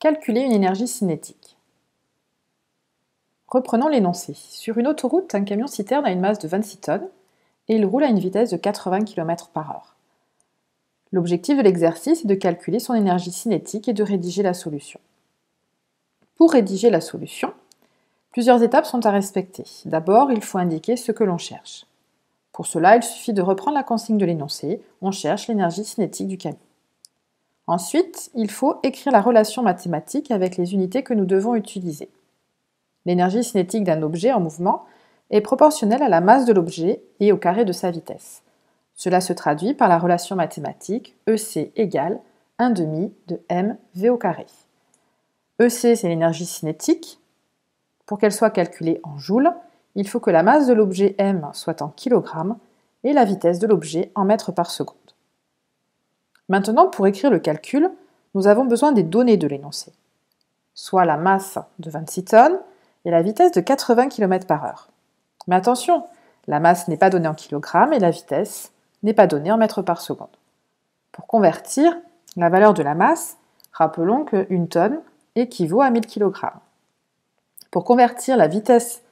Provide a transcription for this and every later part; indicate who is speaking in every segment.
Speaker 1: Calculer une énergie cinétique. Reprenons l'énoncé. Sur une autoroute, un camion-citerne a une masse de 26 tonnes et il roule à une vitesse de 80 km heure. L'objectif de l'exercice est de calculer son énergie cinétique et de rédiger la solution. Pour rédiger la solution, plusieurs étapes sont à respecter. D'abord, il faut indiquer ce que l'on cherche. Pour cela, il suffit de reprendre la consigne de l'énoncé, on cherche l'énergie cinétique du camion. Ensuite, il faut écrire la relation mathématique avec les unités que nous devons utiliser. L'énergie cinétique d'un objet en mouvement est proportionnelle à la masse de l'objet et au carré de sa vitesse. Cela se traduit par la relation mathématique EC égale 1 demi de v au carré. EC, c'est l'énergie cinétique. Pour qu'elle soit calculée en joules, il faut que la masse de l'objet m soit en kilogrammes et la vitesse de l'objet en mètres par seconde. Maintenant, pour écrire le calcul, nous avons besoin des données de l'énoncé, soit la masse de 26 tonnes et la vitesse de 80 km par heure. Mais attention, la masse n'est pas donnée en kilogrammes et la vitesse n'est pas donnée en mètres par seconde. Pour convertir la valeur de la masse, rappelons qu'une tonne équivaut à 1000 kg. Pour convertir la vitesse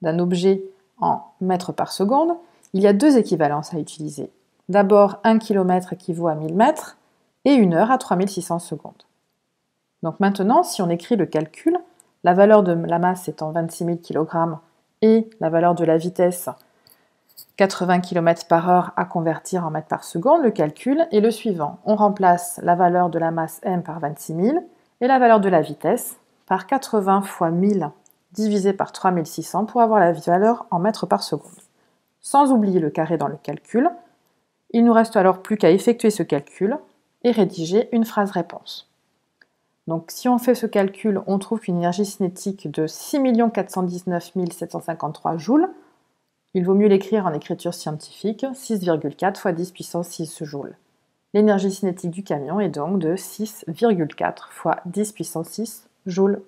Speaker 1: d'un objet en mètres par seconde, il y a deux équivalences à utiliser, D'abord 1 km équivaut à 1000 mètres et 1 heure à 3600 secondes. Donc maintenant, si on écrit le calcul, la valeur de la masse étant 26 000 kg et la valeur de la vitesse 80 km par heure à convertir en mètres par seconde, le calcul est le suivant. On remplace la valeur de la masse m par 26 000 et la valeur de la vitesse par 80 fois 1000 divisé par 3600 pour avoir la valeur en mètres par seconde. Sans oublier le carré dans le calcul, il nous reste alors plus qu'à effectuer ce calcul et rédiger une phrase réponse. Donc si on fait ce calcul, on trouve une énergie cinétique de 6 419 753 joules. Il vaut mieux l'écrire en écriture scientifique, 6,4 fois 10 puissance 6 joules. L'énergie cinétique du camion est donc de 6,4 fois 10 puissance 6 joules